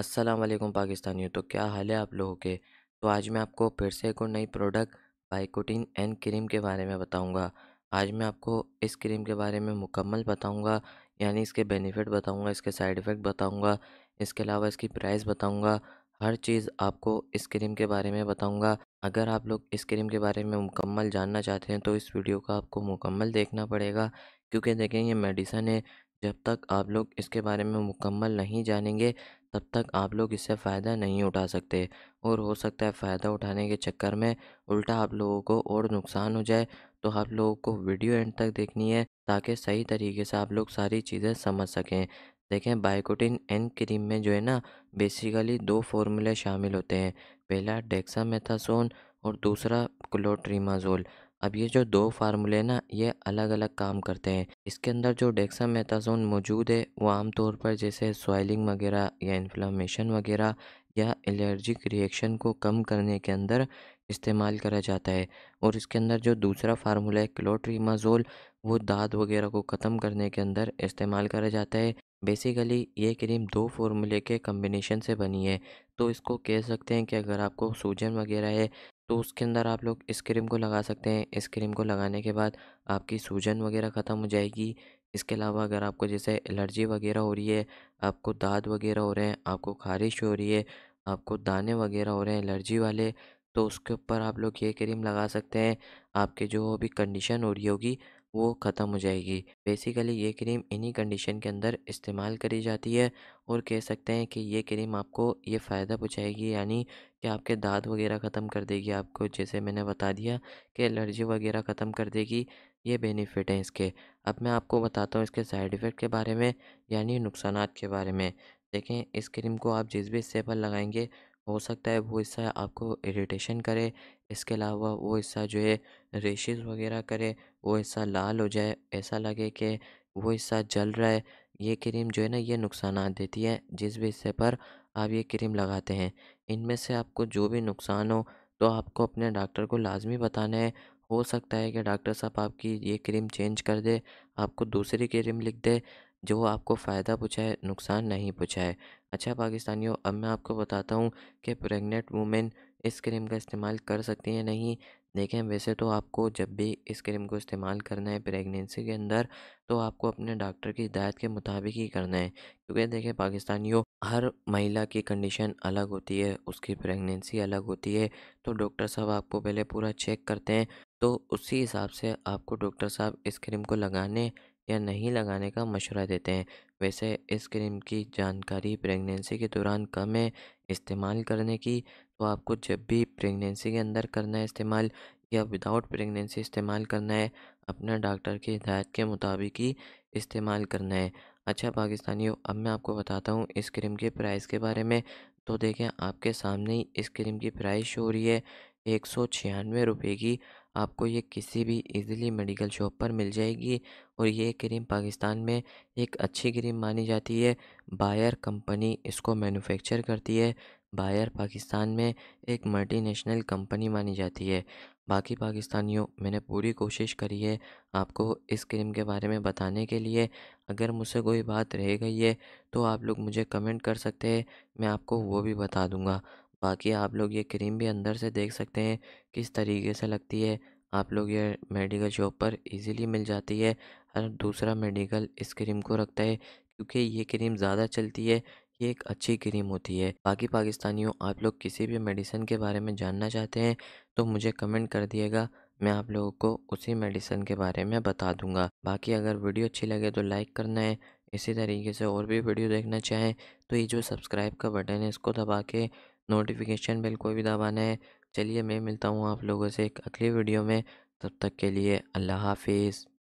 अस्सलाम वालेकुम पाकिस्तानियों तो क्या हाल है आप लोगों के तो आज मैं आपको फिर से एक और नई प्रोडक्ट बाइकोटीन एंड क्रीम के बारे में बताऊंगा आज मैं आपको इस क्रीम के बारे में मुकम्मल बताऊंगा यानी इसके बेनिफिट बताऊंगा इसके साइड इफ़ेक्ट बताऊंगा इसके अलावा इसकी प्राइस बताऊंगा हर चीज़ आपको इस क्रीम के बारे में बताऊँगा अगर आप लोग इस क्रीम के बारे में मुकम्मल जानना चाहते हैं तो इस वीडियो का आपको मुकम्मल देखना पड़ेगा क्योंकि देखें ये मेडिसन है जब तक आप लोग इसके बारे में मुकम्मल नहीं जानेंगे तब तक आप लोग इससे फ़ायदा नहीं उठा सकते और हो सकता है फ़ायदा उठाने के चक्कर में उल्टा आप लोगों को और नुकसान हो जाए तो आप लोगों को वीडियो एंड तक देखनी है ताकि सही तरीके से आप लोग सारी चीज़ें समझ सकें देखें बाइकोटिन एन क्रीम में जो है ना बेसिकली दो फार्मूले शामिल होते हैं पहला डेक्सा और दूसरा क्लोट्रीमाजोल अब ये जो दो फार्मूले ना ये अलग अलग काम करते हैं इसके अंदर जो डेक्सामेथासोन मौजूद है वो आमतौर पर जैसे स्वाइलिंग वगैरह या इन्फ्लामेशन वगैरह या एलर्जिक रिएक्शन को कम करने के अंदर इस्तेमाल करा जाता है और इसके अंदर जो दूसरा फार्मूला है क्लोट्रीमाजोल वो दाद वगैरह को ख़त्म करने के अंदर इस्तेमाल करा जाता है बेसिकली ये क्रीम दो फार्मूले के कम्बिनेशन से बनी है तो इसको कह सकते हैं कि अगर आपको सूजन वगैरह है तो उसके अंदर आप लोग इस क्रीम को लगा सकते हैं इस क्रीम को लगाने के बाद आपकी सूजन वगैरह ख़त्म हो जाएगी इसके अलावा अगर आपको जैसे एलर्जी वगैरह हो रही है आपको दाद वगैरह हो रहे हैं आपको खारिश हो रही है आपको दाने वगैरह हो रहे हैं एलर्जी वाले तो उसके ऊपर आप लोग ये क्रीम लगा सकते हैं आपके जो भी कंडीशन हो रही होगी वो ख़त्म हो जाएगी बेसिकली ये क्रीम इन्हीं कंडीशन के अंदर इस्तेमाल करी जाती है और कह सकते हैं कि ये क्रीम आपको ये फ़ायदा पहुँचाएगी यानी कि आपके दाँत वगैरह ख़त्म कर देगी आपको जैसे मैंने बता दिया कि एलर्जी वगैरह ख़त्म कर देगी ये बेनिफिट हैं इसके अब मैं आपको बताता हूँ इसके साइड इफ़ेक्ट के बारे में यानी नुकसान के बारे में देखें इस क्रीम को आप जिस भी हिस्से पर लगाएंगे हो सकता है वो हिस्सा आपको इरिटेशन करे इसके अलावा वो हिस्सा जो है रेशेज़ वगैरह करे वो हिस्सा लाल हो जाए ऐसा लगे कि वो हिस्सा जल रहा है ये क्रीम जो है ना ये नुकसान देती है जिस भी हिस्से पर आप ये क्रीम लगाते हैं इनमें से आपको जो भी नुकसान हो तो आपको अपने डॉक्टर को लाजमी बताना है हो सकता है कि डॉक्टर साहब आपकी ये क्रीम चेंज कर दे आपको दूसरी क्रीम लिख दे जो आपको फ़ायदा पूछाए नुकसान नहीं पूछाए अच्छा पाकिस्तानियों अब मैं आपको बताता हूँ कि प्रेग्नेंट वूमेन इस क्रीम का इस्तेमाल कर सकती हैं नहीं देखें वैसे तो आपको जब भी इस क्रीम को इस्तेमाल करना है प्रेगनेंसी के अंदर तो आपको अपने डॉक्टर की हिदायत के मुताबिक ही करना है क्योंकि देखें पाकिस्तानियों हर महिला की कंडीशन अलग होती है उसकी प्रेगनेंसी अलग होती है तो डॉक्टर साहब आपको पहले पूरा चेक करते हैं तो उसी हिसाब से आपको डॉक्टर साहब इस क्रीम को लगाने या नहीं लगाने का मशवरा देते हैं वैसे इस क्रीम की जानकारी प्रेगनेंसी के दौरान कम है इस्तेमाल करने की तो आपको जब भी प्रेगनेंसी के अंदर करना है इस्तेमाल या विदाउट प्रेगनेंसी इस्तेमाल करना है अपना डॉक्टर की हिदायत के मुताबिक ही इस्तेमाल करना है अच्छा पाकिस्तानियों अब मैं आपको बताता हूँ इस क्रीम के प्राइस के बारे में तो देखें आपके सामने ही इस क्रीम की प्राइस शो हो रही है एक सौ छियानवे रुपये की आपको ये किसी भी इजीली मेडिकल शॉप पर मिल जाएगी और ये क्रीम पाकिस्तान में एक अच्छी क्रीम मानी जाती है बायर कंपनी इसको मैन्युफैक्चर करती है बायर पाकिस्तान में एक मल्टीनेशनल कंपनी मानी जाती है बाकी पाकिस्तानियों मैंने पूरी कोशिश करी है आपको इस क्रीम के बारे में बताने के लिए अगर मुझसे कोई बात रह गई है तो आप लोग मुझे कमेंट कर सकते हैं मैं आपको वो भी बता दूंगा बाकी आप लोग ये क्रीम भी अंदर से देख सकते हैं किस तरीके से लगती है आप लोग ये मेडिकल शॉप पर इजीली मिल जाती है हर दूसरा मेडिकल इस क्रीम को रखता है क्योंकि ये क्रीम ज़्यादा चलती है ये एक अच्छी क्रीम होती है बाकी पाकिस्तानियों आप लोग किसी भी मेडिसिन के बारे में जानना चाहते हैं तो मुझे कमेंट कर दिएगा मैं आप लोगों को उसी मेडिसिन के बारे में बता दूंगा बाकी अगर वीडियो अच्छी लगे तो लाइक करना है इसी तरीके से और भी वीडियो देखना चाहें तो ये जो सब्सक्राइब का बटन है इसको दबा के नोटिफिकेशन बेल को भी दबाना है चलिए मैं मिलता हूँ आप लोगों से एक अगली वीडियो में तब तक के लिए अल्लाह हाफिज़